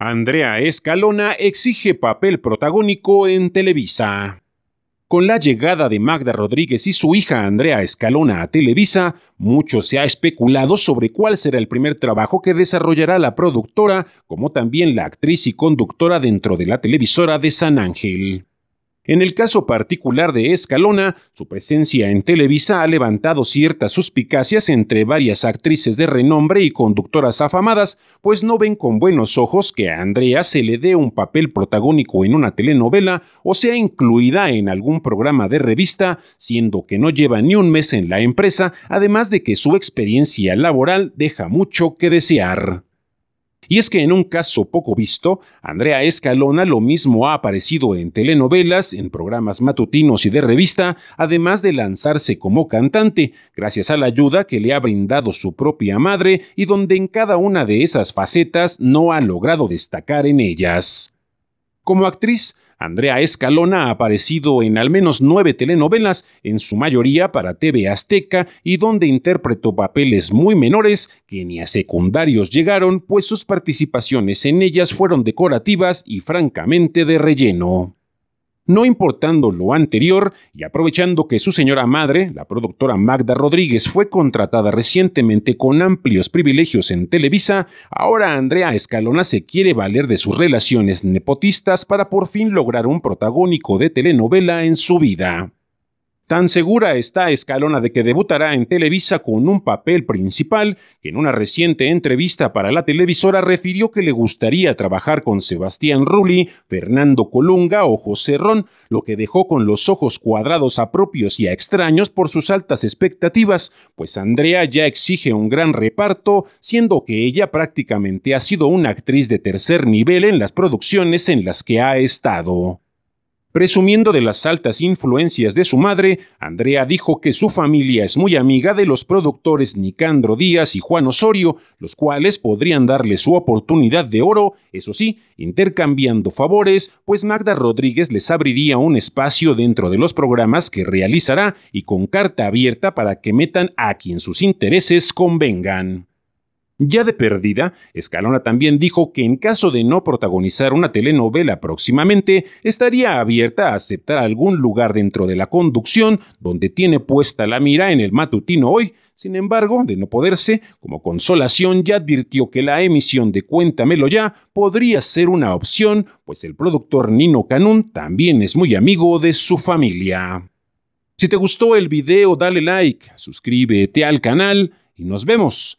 Andrea Escalona exige papel protagónico en Televisa. Con la llegada de Magda Rodríguez y su hija Andrea Escalona a Televisa, mucho se ha especulado sobre cuál será el primer trabajo que desarrollará la productora, como también la actriz y conductora dentro de la televisora de San Ángel. En el caso particular de Escalona, su presencia en Televisa ha levantado ciertas suspicacias entre varias actrices de renombre y conductoras afamadas, pues no ven con buenos ojos que a Andrea se le dé un papel protagónico en una telenovela o sea incluida en algún programa de revista, siendo que no lleva ni un mes en la empresa, además de que su experiencia laboral deja mucho que desear. Y es que en un caso poco visto, Andrea Escalona lo mismo ha aparecido en telenovelas, en programas matutinos y de revista, además de lanzarse como cantante, gracias a la ayuda que le ha brindado su propia madre y donde en cada una de esas facetas no ha logrado destacar en ellas. Como actriz, Andrea Escalona ha aparecido en al menos nueve telenovelas, en su mayoría para TV Azteca, y donde interpretó papeles muy menores que ni a secundarios llegaron, pues sus participaciones en ellas fueron decorativas y francamente de relleno no importando lo anterior y aprovechando que su señora madre, la productora Magda Rodríguez, fue contratada recientemente con amplios privilegios en Televisa, ahora Andrea Escalona se quiere valer de sus relaciones nepotistas para por fin lograr un protagónico de telenovela en su vida. Tan segura está Escalona de que debutará en Televisa con un papel principal, que en una reciente entrevista para la televisora refirió que le gustaría trabajar con Sebastián Rulli, Fernando Colunga o José Ron, lo que dejó con los ojos cuadrados a propios y a extraños por sus altas expectativas, pues Andrea ya exige un gran reparto, siendo que ella prácticamente ha sido una actriz de tercer nivel en las producciones en las que ha estado. Presumiendo de las altas influencias de su madre, Andrea dijo que su familia es muy amiga de los productores Nicandro Díaz y Juan Osorio, los cuales podrían darle su oportunidad de oro, eso sí, intercambiando favores, pues Magda Rodríguez les abriría un espacio dentro de los programas que realizará y con carta abierta para que metan a quien sus intereses convengan. Ya de perdida, Escalona también dijo que en caso de no protagonizar una telenovela próximamente, estaría abierta a aceptar algún lugar dentro de la conducción donde tiene puesta la mira en el matutino hoy. Sin embargo, de no poderse, como consolación ya advirtió que la emisión de Cuéntamelo ya podría ser una opción, pues el productor Nino Canún también es muy amigo de su familia. Si te gustó el video, dale like, suscríbete al canal y nos vemos